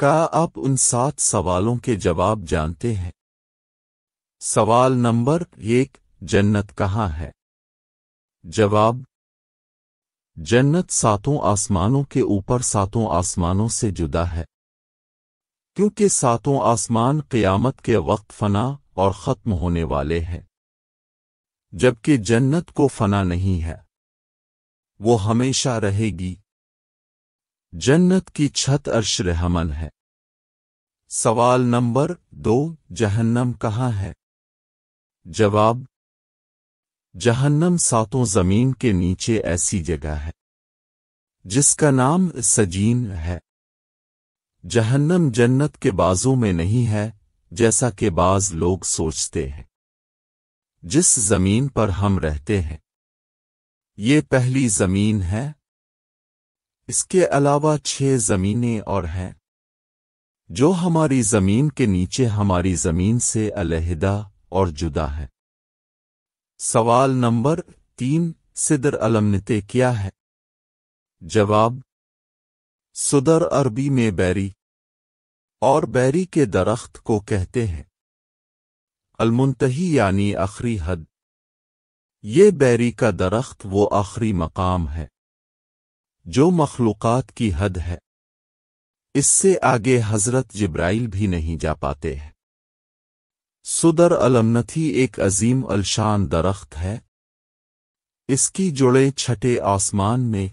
क्या आप उन सात सवालों के जवाब जानते हैं सवाल नंबर एक जन्नत कहाँ है जवाब जन्नत सातों आसमानों के ऊपर सातों आसमानों से जुदा है क्योंकि सातों आसमान क़यामत के वक्त फना और ख़त्म होने वाले हैं जबकि जन्नत को फना नहीं है वो हमेशा रहेगी जन्नत की छत अर्श रहमन है सवाल नंबर दो जहन्नम कहाँ है जवाब जहन्नम सातों जमीन के नीचे ऐसी जगह है जिसका नाम सजीन है जहन्नम जन्नत के बाजों में नहीं है जैसा कि बाज लोग सोचते हैं जिस जमीन पर हम रहते हैं ये पहली जमीन है इसके अलावा छह ज़मीनें और हैं जो हमारी ज़मीन के नीचे हमारी ज़मीन से अलहदा और जुदा है सवाल नंबर तीन सिदर अलमनते क्या है जवाब सुदर अरबी में बैरी और बैरी के दरख्त को कहते हैं अलमुनत यानी आखिरी हद ये बैरी का दरख्त वो आखिरी मकाम है जो मखलूक़ात की हद है इससे आगे हज़रत जिब्राइल भी नहीं जा पाते हैं सुदर अलमनथी एक अजीम अलशान दरख्त है इसकी जुड़े छठे आसमान में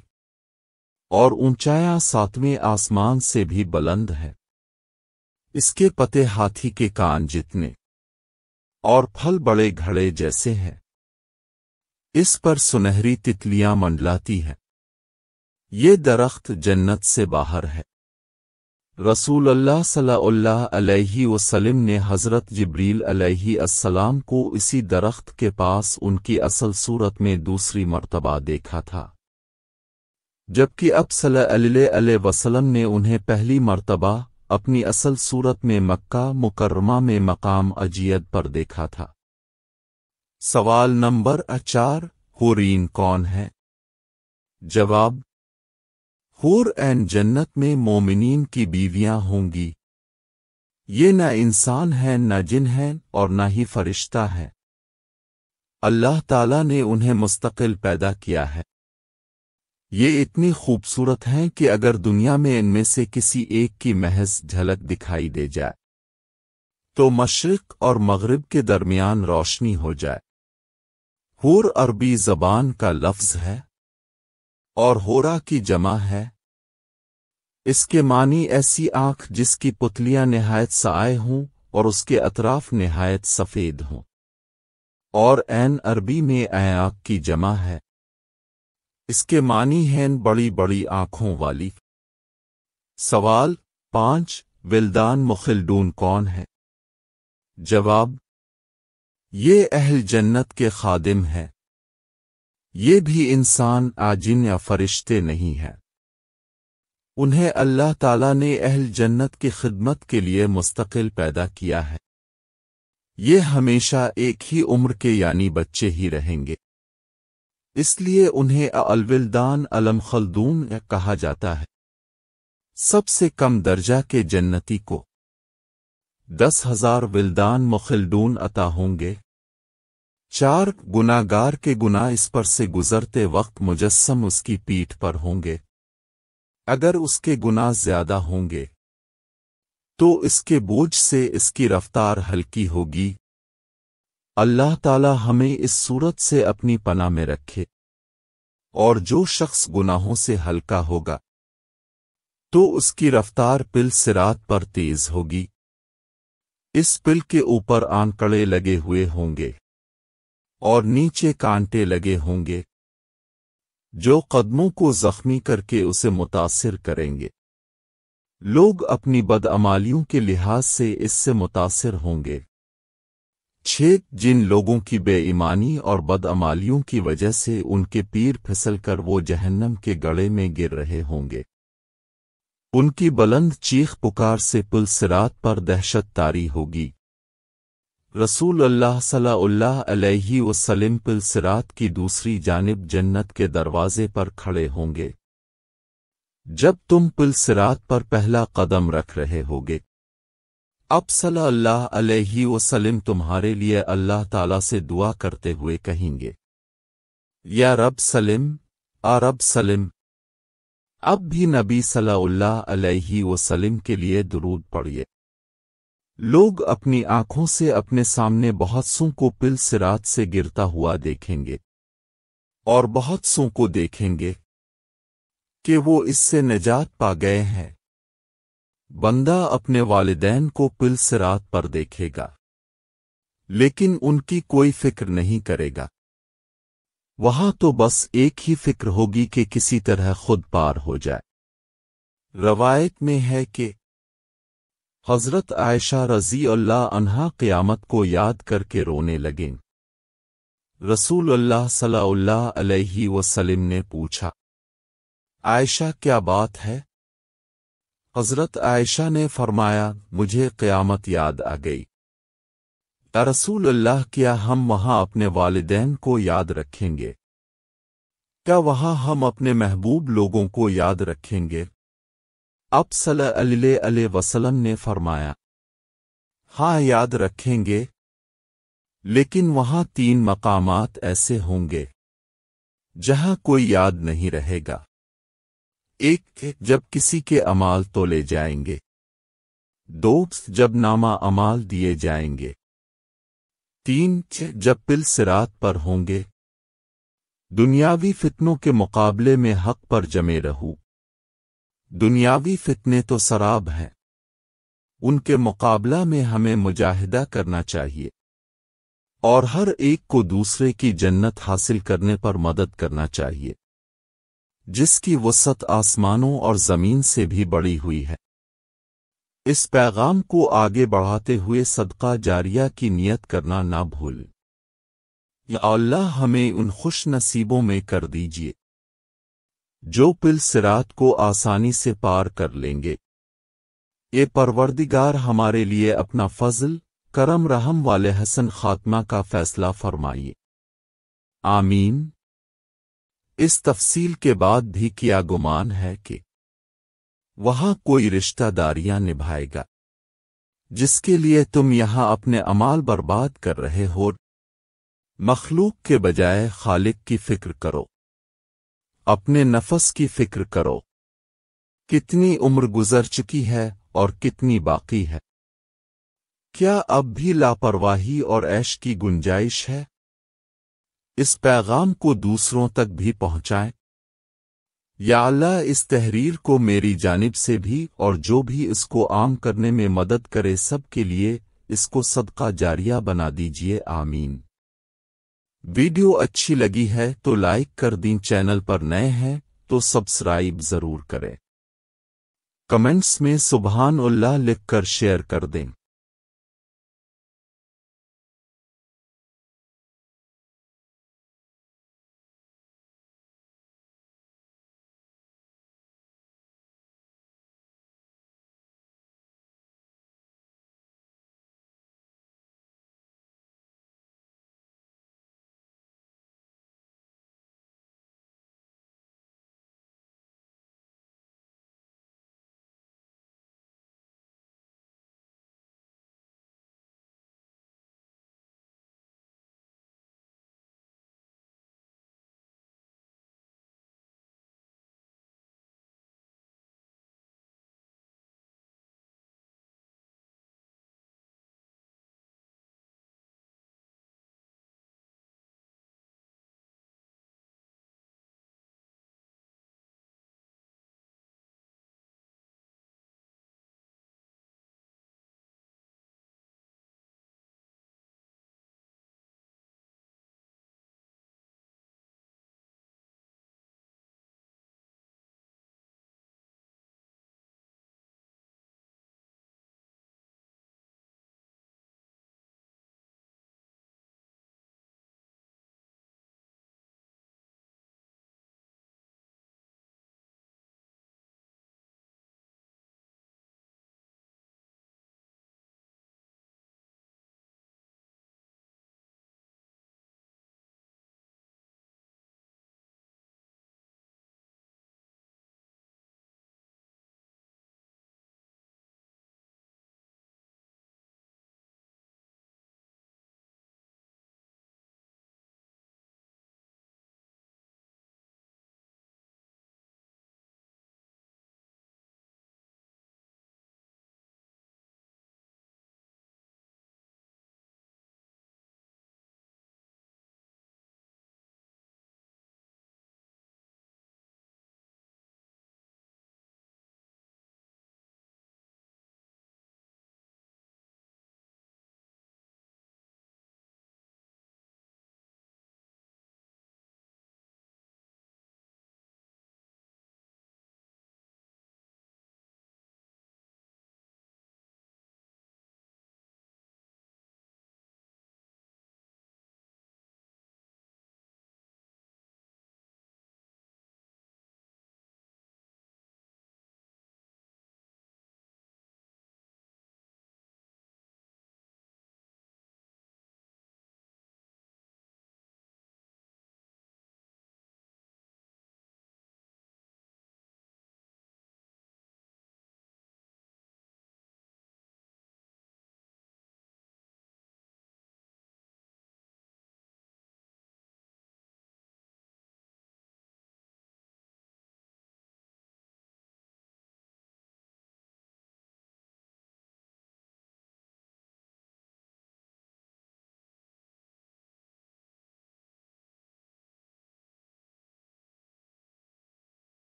और ऊंचाया सातवें आसमान से भी बुलंद है इसके पते हाथी के कान जितने और फल बड़े घड़े जैसे हैं इस पर सुनहरी तितलियां मंडलाती हैं ये दरख्त जन्नत से बाहर है रसूल अल्लाह सल्लल्लाहु ने हज़रत जबरील अलैहिस्सलाम को इसी दरख्त के पास उनकी असल सूरत में दूसरी मर्तबा देखा था जबकि अब सल वसलम ने उन्हें पहली मर्तबा अपनी असल सूरत में मक्का मुकर्रमा में मकाम अजियत पर देखा था सवाल नंबर अचार हुरीन कौन है जवाब हूर एन जन्नत में मोमिनीन की बीवियां होंगी ये न इंसान हैं न जिन हैं और न ही फरिश्ता है अल्लाह ताला ने उन्हें मुस्तकिल पैदा किया है ये इतनी खूबसूरत हैं कि अगर दुनिया में इनमें से किसी एक की महज झलक दिखाई दे जाए तो मशरक और मगरब के दरमियान रोशनी हो जाए हूर अरबी जबान का लफ्ज है और होरा की जमा है इसके मानी ऐसी आंख जिसकी पुतलियां नहायत सआए हों और उसके अतराफ नहायत सफ़ेद हों और ऐन अरबी में आंख की जमा है इसके मानी हैं बड़ी बड़ी आंखों वाली सवाल पांच विल्दान मुखिलडून कौन है जवाब ये अहल जन्नत के खादिम है ये भी इंसान आजिन या फरिश्ते नहीं है उन्हें अल्लाह ताला ने अहल जन्नत की खिदमत के लिए मुस्तकिल पैदा किया है ये हमेशा एक ही उम्र के यानी बच्चे ही रहेंगे इसलिए उन्हें अलविलदान अलम खलदून कहा जाता है सबसे कम दर्जा के जन्नती को दस हजार विलदान मुखिलडून अता होंगे चार गुनागार के गुना इस पर से गुजरते वक्त मुजस्सम उसकी पीठ पर होंगे अगर उसके गुनाह ज्यादा होंगे तो इसके बोझ से इसकी रफ्तार हल्की होगी अल्लाह ताला हमें इस सूरत से अपनी पना में रखे और जो शख्स गुनाहों से हल्का होगा तो उसकी रफ्तार पिल सिरात पर तेज होगी इस पिल के ऊपर आंकड़े लगे हुए होंगे और नीचे कांटे लगे होंगे जो कदमों को जख्मी करके उसे मुतासर करेंगे लोग अपनी बदअमालियों के लिहाज से इससे मुतासर होंगे छेद जिन लोगों की बेईमानी और बदअमालियों की वजह से उनके पीर फिसल कर वो जहन्नम के गड़े में गिर रहे होंगे उनकी बुलंद चीख पुकार से पुलसरात पर दहशत तारी होगी रसूल अल्लाह सल्लल्लाहु अलैहि वसल्लम पिल सिरात की दूसरी जानब जन्नत के दरवाजे पर खड़े होंगे जब तुम पिल सिरात पर पहला कदम रख रहे होगे अब सल्लल्लाहु अलैहि वसल्लम तुम्हारे लिए अल्लाह ताला से दुआ करते हुए कहेंगे या रब सलिम आ रब सलिम अब भी नबी सल्लल्लाहु अलैहि वसल्लम के लिए दुरूद पढ़िए लोग अपनी आंखों से अपने सामने बहुत सो को पिल सिरात से गिरता हुआ देखेंगे और बहुत सो को देखेंगे कि वो इससे निजात पा गए हैं बंदा अपने वालदेन को पिल सिरात पर देखेगा लेकिन उनकी कोई फिक्र नहीं करेगा वहां तो बस एक ही फिक्र होगी कि किसी तरह खुद पार हो जाए रवायत में है कि हज़रत आयशा रजी अल्लाह अनहा क़यामत को याद करके रोने लगे रसूल अल्लाह सल्लल्लाहु अलैहि वसल्लम ने पूछा आयशा क्या बात है हज़रत आयशा ने फरमाया मुझे क्यामत याद आ गई रसूल अल्लाह क्या हम वहां अपने वालदेन को याद रखेंगे क्या वहाँ हम अपने महबूब लोगों को याद रखेंगे अब सल वसलम ने फरमाया हाँ याद रखेंगे लेकिन वहां तीन मकामात ऐसे होंगे जहां कोई याद नहीं रहेगा एक जब किसी के अमाल तो ले जाएंगे दो जब नामा अमाल दिए जाएंगे तीन जब पिल सिरात पर होंगे दुनियावी फितनों के मुकाबले में हक पर जमे रहू दुनियावी फितने तो शराब हैं उनके मुकाबला में हमें मुजाहिदा करना चाहिए और हर एक को दूसरे की जन्नत हासिल करने पर मदद करना चाहिए जिसकी वसत आसमानों और ज़मीन से भी बड़ी हुई है इस पैगाम को आगे बढ़ाते हुए सदका जारिया की नियत करना ना भूल या अल्लाह हमें उन खुश नसीबों में कर दीजिए जो पिल सिरात को आसानी से पार कर लेंगे ये परवरदिगार हमारे लिए अपना फजल करम रहम वाले हसन खात्मा का फैसला फरमाइए आमीन इस तफसील के बाद भी किया गुमान है कि वहां कोई रिश्तेदारियां निभाएगा जिसके लिए तुम यहां अपने अमाल बर्बाद कर रहे हो मखलूक के बजाय खालिक की फिक्र करो अपने नफस की फिक्र करो कितनी उम्र गुजर चुकी है और कितनी बाकी है क्या अब भी लापरवाही और ऐश की गुंजाइश है इस पैगाम को दूसरों तक भी पहुंचाएं या अल्लाह इस तहरीर को मेरी जानिब से भी और जो भी इसको आम करने में मदद करे सब के लिए इसको सदका जारिया बना दीजिए आमीन वीडियो अच्छी लगी है तो लाइक कर दें चैनल पर नए हैं तो सब्सक्राइब जरूर करें कमेंट्स में सुबहान उल्लाह लिखकर शेयर कर दें